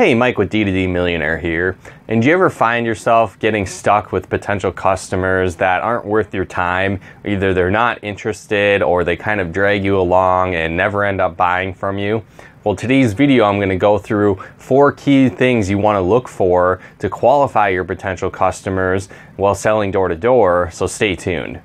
Hey, Mike with D2D Millionaire here. And do you ever find yourself getting stuck with potential customers that aren't worth your time? Either they're not interested or they kind of drag you along and never end up buying from you. Well, today's video, I'm gonna go through four key things you wanna look for to qualify your potential customers while selling door to door, so stay tuned.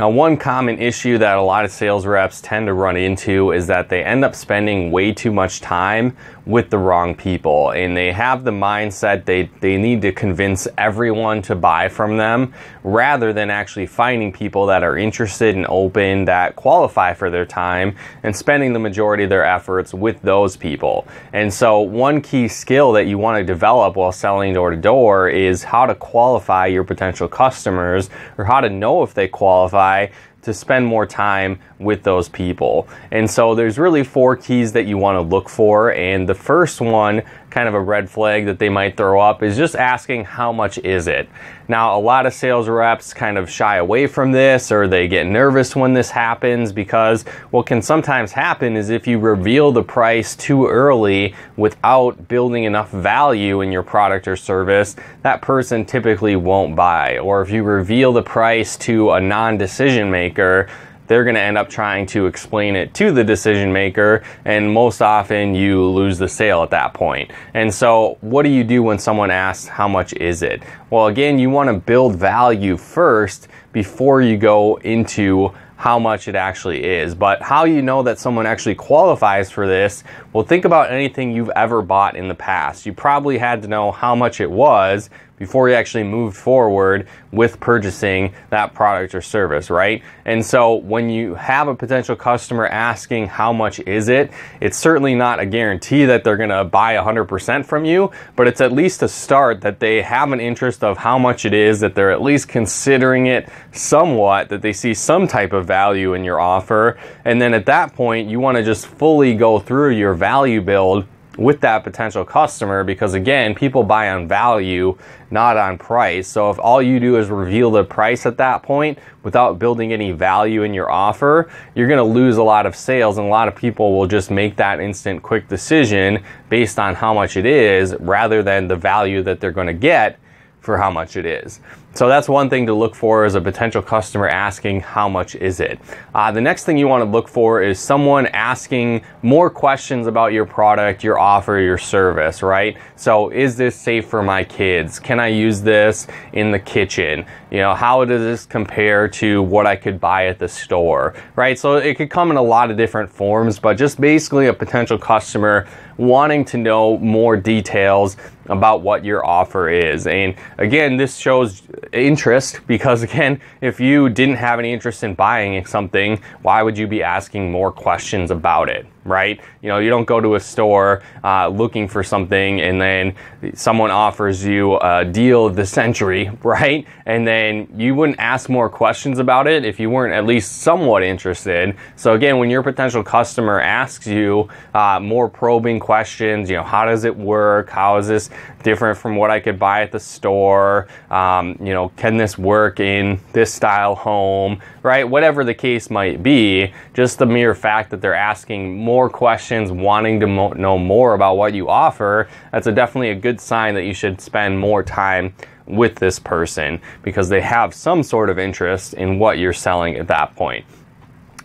Now, one common issue that a lot of sales reps tend to run into is that they end up spending way too much time with the wrong people and they have the mindset they, they need to convince everyone to buy from them rather than actually finding people that are interested and open that qualify for their time and spending the majority of their efforts with those people. And so, one key skill that you want to develop while selling door to door is how to qualify your potential customers or how to know if they qualify to spend more time with those people. And so there's really four keys that you want to look for. And the first one kind of a red flag that they might throw up is just asking how much is it. Now, a lot of sales reps kind of shy away from this or they get nervous when this happens because what can sometimes happen is if you reveal the price too early without building enough value in your product or service, that person typically won't buy. Or if you reveal the price to a non decision maker, they're going to end up trying to explain it to the decision maker, and most often you lose the sale at that point. And so, what do you do when someone asks, How much is it? Well, again, you want to build value first before you go into how much it actually is. But how you know that someone actually qualifies for this, well, think about anything you've ever bought in the past. You probably had to know how much it was before you actually moved forward with purchasing that product or service, right? And so when you have a potential customer asking how much is it, it's certainly not a guarantee that they're gonna buy 100% from you, but it's at least a start that they have an interest of how much it is, that they're at least considering it somewhat, that they see some type of value in your offer. And then at that point, you want to just fully go through your value build with that potential customer because again people buy on value not on price so if all you do is reveal the price at that point without building any value in your offer you're going to lose a lot of sales and a lot of people will just make that instant quick decision based on how much it is rather than the value that they're going to get for how much it is so that's one thing to look for is a potential customer asking how much is it. Uh, the next thing you want to look for is someone asking more questions about your product, your offer, your service, right? So is this safe for my kids? Can I use this in the kitchen? You know, how does this compare to what I could buy at the store, right? So it could come in a lot of different forms, but just basically a potential customer wanting to know more details about what your offer is. And again, this shows interest because again if you didn't have any interest in buying something why would you be asking more questions about it right? You know, you don't go to a store uh, looking for something and then someone offers you a deal of the century, right? And then you wouldn't ask more questions about it if you weren't at least somewhat interested. So again, when your potential customer asks you uh, more probing questions, you know, how does it work? How is this different from what I could buy at the store? Um, you know, can this work in this style home, right? Whatever the case might be, just the mere fact that they're asking more more questions, wanting to mo- know more about what you offer, that's a definitely a good sign that you should spend more time with this person because they have some sort of interest in what you're selling at that point.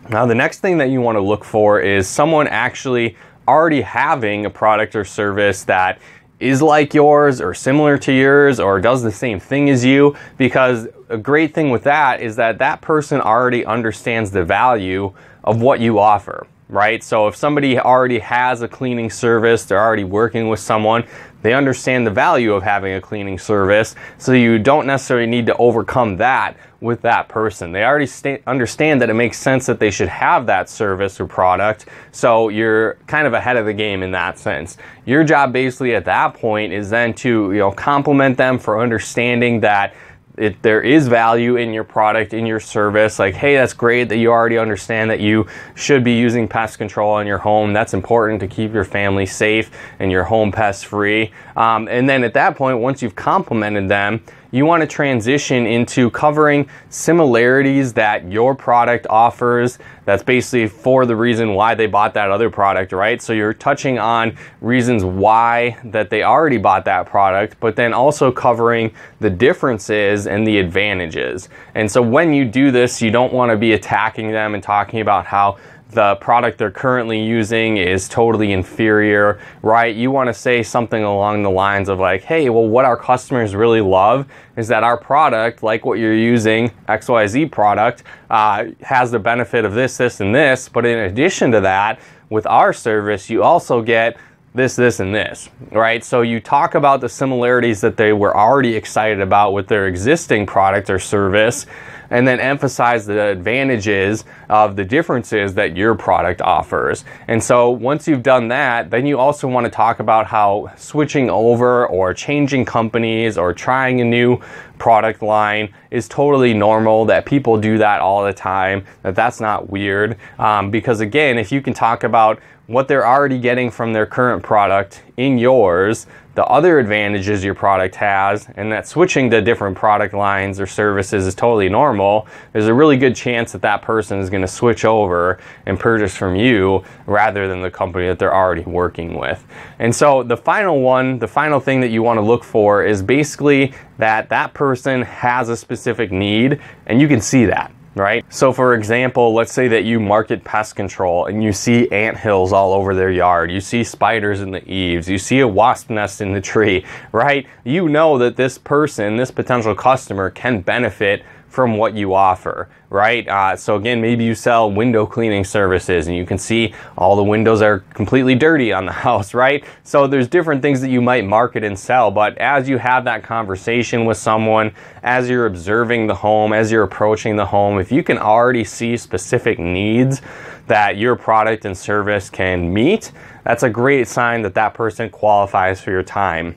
Now, the next thing that you want to look for is someone actually already having a product or service that is like yours or similar to yours or does the same thing as you because a great thing with that is that that person already understands the value of what you offer right? So if somebody already has a cleaning service, they're already working with someone, they understand the value of having a cleaning service. So you don't necessarily need to overcome that with that person. They already sta- understand that it makes sense that they should have that service or product. So you're kind of ahead of the game in that sense. Your job basically at that point is then to, you know, compliment them for understanding that it, there is value in your product, in your service. Like, hey, that's great that you already understand that you should be using pest control in your home. That's important to keep your family safe and your home pest free. Um, and then at that point, once you've complimented them, you want to transition into covering similarities that your product offers. That's basically for the reason why they bought that other product, right? So you're touching on reasons why that they already bought that product, but then also covering the differences and the advantages. And so when you do this, you don't want to be attacking them and talking about how the product they're currently using is totally inferior, right? You want to say something along the lines of like, hey, well, what our customers really love is that our product, like what you're using, XYZ product, uh, has the benefit of this, this, and this. But in addition to that, with our service, you also get this, this, and this, right? So you talk about the similarities that they were already excited about with their existing product or service, and then emphasize the advantages of the differences that your product offers. And so once you've done that, then you also want to talk about how switching over or changing companies or trying a new product line is totally normal that people do that all the time that that's not weird um, because again if you can talk about what they're already getting from their current product in yours the other advantages your product has and that switching to different product lines or services is totally normal, there's a really good chance that that person is going to switch over and purchase from you rather than the company that they're already working with. And so the final one, the final thing that you want to look for is basically that that person has a specific need and you can see that right? So for example, let's say that you market pest control and you see ant hills all over their yard. You see spiders in the eaves. You see a wasp nest in the tree, right? You know that this person, this potential customer can benefit from what you offer, right? Uh, so again, maybe you sell window cleaning services and you can see all the windows are completely dirty on the house, right? So there's different things that you might market and sell, but as you have that conversation with someone, as you're observing the home, as you're approaching the home, if you can already see specific needs that your product and service can meet, that's a great sign that that person qualifies for your time.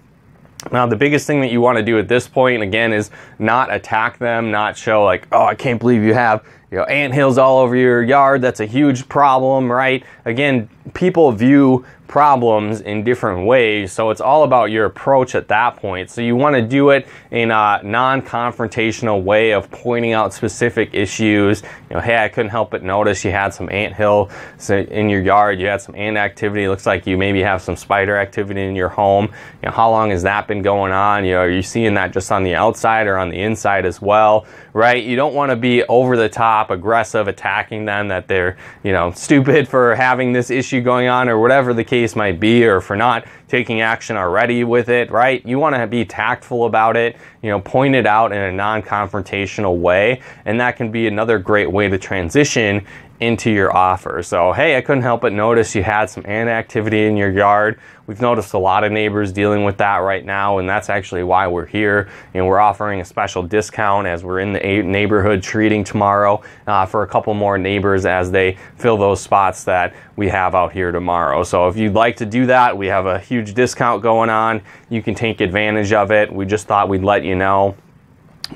Now, the biggest thing that you want to do at this point, again, is not attack them, not show like, oh, I can't believe you have, you know, ant hills all over your yard. That's a huge problem, right? Again, people view problems in different ways. So it's all about your approach at that point. So you want to do it in a non-confrontational way of pointing out specific issues. You know, hey, I couldn't help but notice you had some ant hill in your yard. You had some ant activity. It looks like you maybe have some spider activity in your home. You know, how long has that been going on? You know, are you seeing that just on the outside or on the inside as well? Right? You don't want to be over the top, aggressive, attacking them that they're, you know, stupid for having this issue going on or whatever the case case might be, or for not taking action already with it, right? You want to be tactful about it, you know, point it out in a non confrontational way. And that can be another great way to transition into your offer. So, hey, I couldn't help but notice you had some ant activity in your yard. We've noticed a lot of neighbors dealing with that right now, and that's actually why we're here. And we're offering a special discount as we're in the neighborhood treating tomorrow uh, for a couple more neighbors as they fill those spots that we have out here tomorrow. So, if you'd like to do that, we have a huge discount going on. You can take advantage of it. We just thought we'd let you know.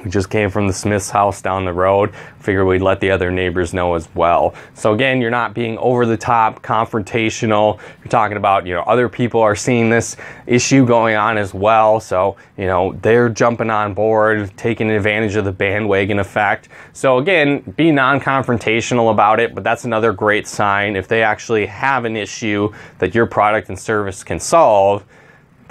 We just came from the Smith's house down the road. Figured we'd let the other neighbors know as well. So again, you're not being over the top, confrontational. You're talking about, you know, other people are seeing this issue going on as well. So, you know, they're jumping on board, taking advantage of the bandwagon effect. So again, be non-confrontational about it, but that's another great sign if they actually have an issue that your product and service can solve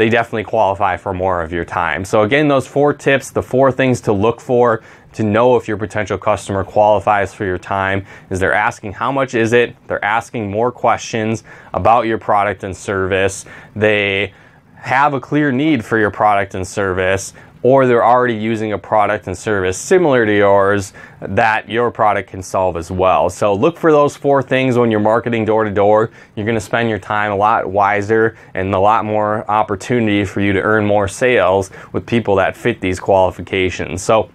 they definitely qualify for more of your time. So again, those four tips, the four things to look for to know if your potential customer qualifies for your time is they're asking how much is it? They're asking more questions about your product and service. They have a clear need for your product and service or they're already using a product and service similar to yours that your product can solve as well. So look for those four things when you're marketing door to door. You're going to spend your time a lot wiser and a lot more opportunity for you to earn more sales with people that fit these qualifications. So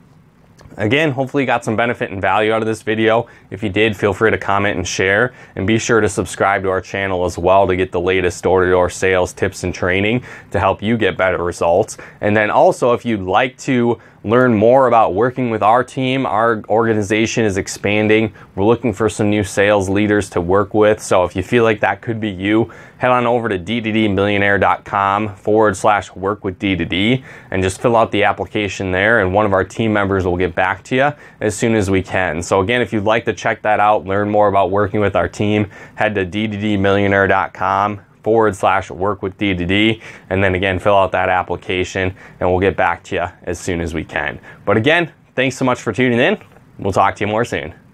Again, hopefully you got some benefit and value out of this video. If you did, feel free to comment and share. And be sure to subscribe to our channel as well to get the latest door-to-door -door sales tips and training to help you get better results. And then also, if you'd like to learn more about working with our team. Our organization is expanding. We're looking for some new sales leaders to work with. So if you feel like that could be you, head on over to dddmillionaire.com forward slash work with DDD and just fill out the application there. And one of our team members will get back to you as soon as we can. So again, if you'd like to check that out, learn more about working with our team, head to dddmillionaire.com forward slash work with DDD. And then again, fill out that application and we'll get back to you as soon as we can. But again, thanks so much for tuning in. We'll talk to you more soon.